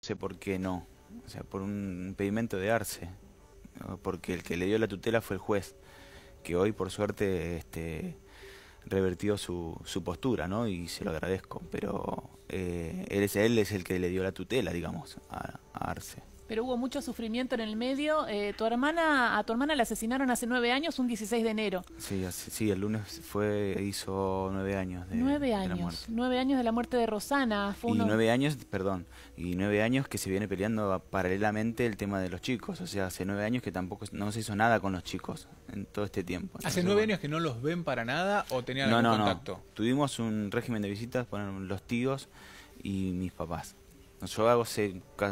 sé por qué no, o sea, por un impedimento de Arce, porque el que le dio la tutela fue el juez, que hoy por suerte este, revertió su, su postura, ¿no? Y se lo agradezco, pero eh, él, es, el que le dio la tutela, digamos, a Arce. Pero hubo mucho sufrimiento en el medio. Eh, tu hermana, a tu hermana la asesinaron hace nueve años, un 16 de enero. Sí, el lunes fue, hizo nueve años de, nueve años, Nueve años de la muerte de Rosana. Fue y nueve años, perdón, y nueve años que se viene peleando paralelamente el tema de los chicos. O sea, hace nueve años que tampoco no se hizo nada con los chicos en todo este tiempo. ¿Hace nueve años que no los ven para nada o tenían algún contacto? No. Tuvimos un régimen de visitas con los tíos y mis papás. Yo hago más